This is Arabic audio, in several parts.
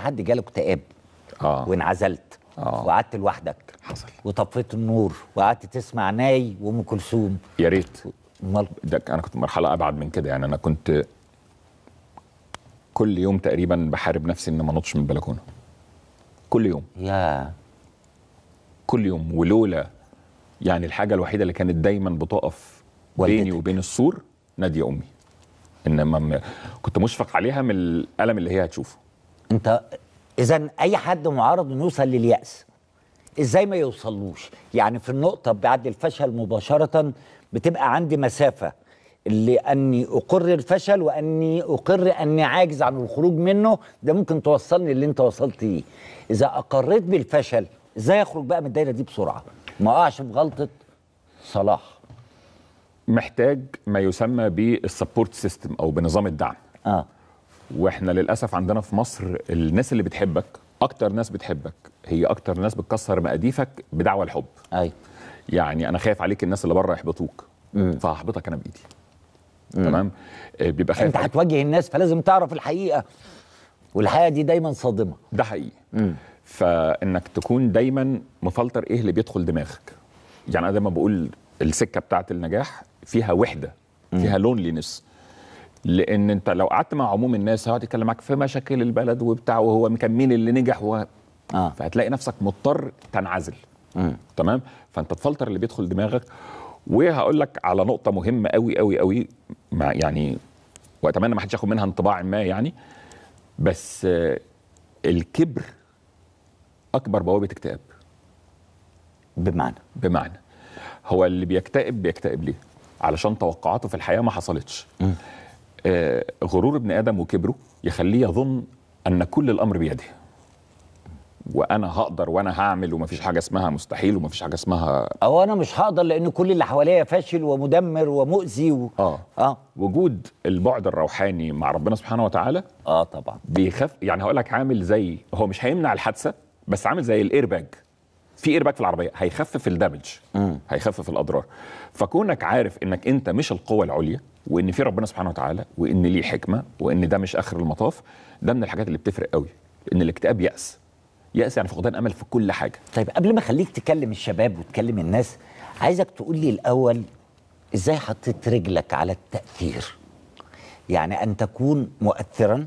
حد جاله اكتئاب اه وانعزلت آه. وقعدت لوحدك حصل وطفيت النور وقعدت تسمع ناي وام كلثوم يا ريت مال... ده انا كنت مرحله ابعد من كده يعني انا كنت كل يوم تقريبا بحارب نفسي ان ما انطش من البلكونه كل يوم يا كل يوم ولولا يعني الحاجه الوحيده اللي كانت دايما بتقف بيني وبين السور ناديه امي انما كنت مشفق عليها من الالم اللي هي هتشوفه انت اذا اي حد معرض انه يوصل للياس ازاي ما يوصلوش يعني في النقطه بعد الفشل مباشره بتبقى عندي مسافه لاني اقر الفشل واني اقر اني عاجز عن الخروج منه ده ممكن توصلني اللي انت وصلت ليه اذا اقريت بالفشل ازاي اخرج بقى من الدايره دي بسرعه ما اقعش في غلطه صلاح محتاج ما يسمى بالسبورت سيستم او بنظام الدعم اه واحنا للاسف عندنا في مصر الناس اللي بتحبك اكتر ناس بتحبك هي اكتر ناس بتكسر مقاديفك بدعوه الحب ايوه يعني انا خايف عليك الناس اللي بره يحبطوك فهحبطك انا بايدي تمام آه، بيبقى خايف انت هتواجه الناس فلازم تعرف الحقيقه والحقيقه دي دايما صادمه ده حقيقي مم. فانك تكون دايما مفلتر ايه اللي بيدخل دماغك يعني انا دايما بقول السكه بتاعت النجاح فيها وحده فيها لونلينس لان انت لو قعدت مع عموم الناس يتكلم معاك في مشاكل البلد وبتاع وهو كان مين اللي نجح و... آه. فهتلاقي نفسك مضطر تنعزل مم. تمام فانت تفلتر اللي بيدخل دماغك وهقول لك على نقطه مهمه قوي قوي قوي مع يعني واتمنى ما حدش ياخد منها انطباع ما يعني بس الكبر اكبر بوابه اكتئاب بمعنى بمعنى هو اللي بيكتئب بيكتئب ليه علشان توقعاته في الحياه ما حصلتش مم. آه، غرور ابن ادم وكبره يخليه يظن ان كل الامر بيده وانا هقدر وانا هعمل ومفيش حاجه اسمها مستحيل ومفيش حاجه اسمها او انا مش هقدر لان كل اللي حواليا فاشل ومدمر ومؤذي و... اه اه وجود البعد الروحاني مع ربنا سبحانه وتعالى اه طبعا بيخف يعني هقول لك عامل زي هو مش هيمنع الحادثه بس عامل زي الايرباج في ايرباك في العربيه هيخفف الدمج هيخفف الاضرار فكونك عارف انك انت مش القوه العليا وان في ربنا سبحانه وتعالى وان ليه حكمه وان ده مش اخر المطاف ده من الحاجات اللي بتفرق قوي ان الاكتئاب ياس ياس يعني فقدان امل في كل حاجه طيب قبل ما اخليك تكلم الشباب وتكلم الناس عايزك تقول لي الاول ازاي حطيت رجلك على التاثير يعني ان تكون مؤثرا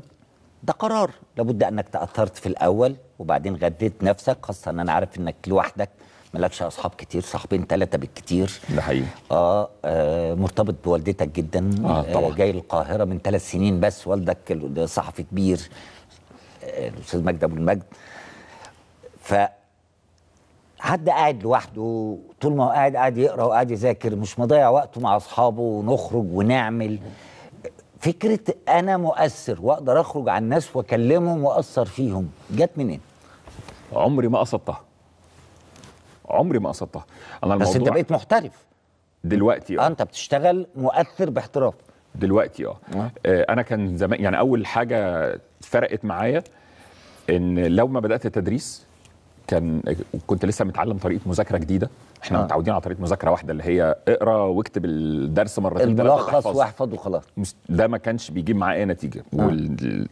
ده قرار لابد انك تاثرت في الاول وبعدين غديت نفسك خاصه ان انا عارف انك لوحدك مالكش اصحاب كتير صاحبين ثلاثه بالكتير ده حقيقي آه, اه مرتبط بوالدتك جدا آه, آه، طبعا. آه جاي القاهره من ثلاث سنين بس والدك صحفي كبير آه، الاستاذ مجدي ابو المجد ف حد قاعد لوحده طول ما هو قاعد قاعد يقرا وقاعد يذاكر مش مضيع وقته مع اصحابه ونخرج ونعمل فكره انا مؤثر واقدر اخرج على الناس واكلمهم واثر فيهم جت منين؟ عمري ما قصدتها عمري ما قصدتها انا بس انت بقيت محترف دلوقتي آه. اه انت بتشتغل مؤثر باحتراف دلوقتي آه. اه, آه. انا كان زمان يعني اول حاجه فرقت معايا ان لو ما بدات التدريس كان كنت لسه متعلم طريقه مذاكره جديده احنا آه. متعودين على طريقه مذاكره واحده اللي هي اقرا واكتب الدرس مرتين الملخص واحفظ وخلاص ده ما كانش بيجيب معاه اي نتيجه آه. وال...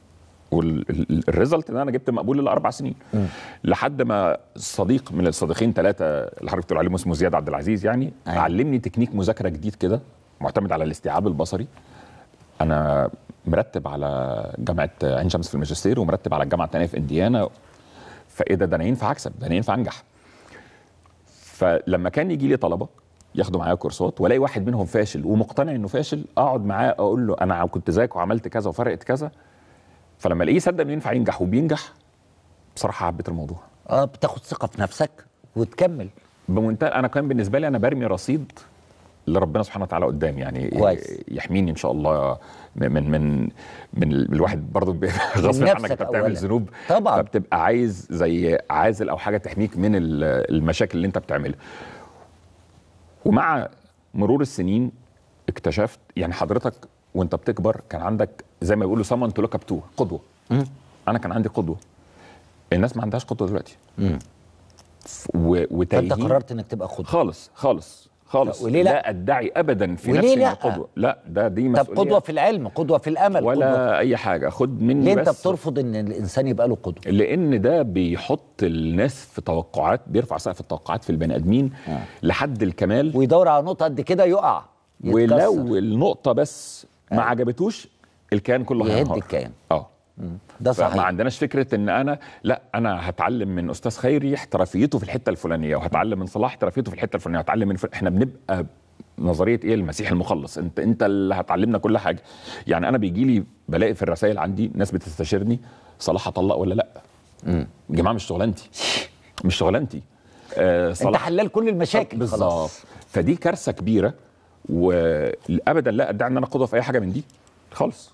والريزلت ان انا جبت مقبول الاربع سنين م. آه. لحد ما صديق من الصديقين ثلاثه اللي حضرتك عليهم اسمه زياد عبد العزيز يعني أيه. علمني تكنيك مذاكره جديد كده معتمد على الاستيعاب البصري انا مرتب على جامعه عين شمس في الماجستير ومرتب على الجامعه الثانيه في انديانا فايه ده ده انا ينفع اكسب ده انا ينفع انجح فلما كان يجي لي طلبه ياخدوا معايا كورسات والاقي واحد منهم فاشل ومقتنع انه فاشل اقعد معاه اقول له انا كنت زيك وعملت كذا وفرقت كذا فلما الاقيه صدق انه ينفع ينجح وبينجح بصراحه حبيت الموضوع اه بتاخد ثقه في نفسك وتكمل بمنتهى انا كان بالنسبه لي انا برمي رصيد اللي ربنا سبحانه وتعالى قدام يعني كويس. يحميني ان شاء الله من من من الواحد برضه غصب عنك انت بتعمل ذنوب طبعا فبتبقى عايز زي عازل او حاجه تحميك من المشاكل اللي انت بتعملها ومع مرور السنين اكتشفت يعني حضرتك وانت بتكبر كان عندك زي ما بيقولوا سامون تو لوك اب تو قدوه مم. انا كان عندي قدوه الناس ما عندهاش قدوه دلوقتي امم و... وتايهين فانت قررت انك تبقى قدوه خالص خالص خالص وليه لا, لا ادعي ابدا في نفسي لا؟ قدوه لا ده دي مسؤوليه طب قدوه في العلم قدوه في الامل ولا قدوة. اي حاجه خد مني ليه بس انت بترفض ان الانسان يبقى له قدوه لان ده بيحط الناس في توقعات بيرفع سقف التوقعات في البني ادمين آه. لحد الكمال ويدور على نقطه قد كده يقع يتكسر. ولو النقطه بس آه. ما عجبتوش الكيان كله هينهار يهد الكيان اه ده صحيح ما عندناش فكره ان انا لا انا هتعلم من استاذ خيري احترافيته في الحته الفلانيه وهتعلم من صلاح احترافيته في الحته الفلانيه وهتعلم من احنا بنبقى نظريه ايه المسيح المخلص انت انت اللي هتعلمنا كل حاجه يعني انا بيجي لي بلاقي في الرسائل عندي ناس بتستشيرني صلاح هطلق ولا لا يا جماعه مش شغلانتي مش شغلانتي آه انت حلال كل المشاكل بالظبط فدي كارثه كبيره وابدا لا ادعي ان انا قدوه في اي حاجه من دي خالص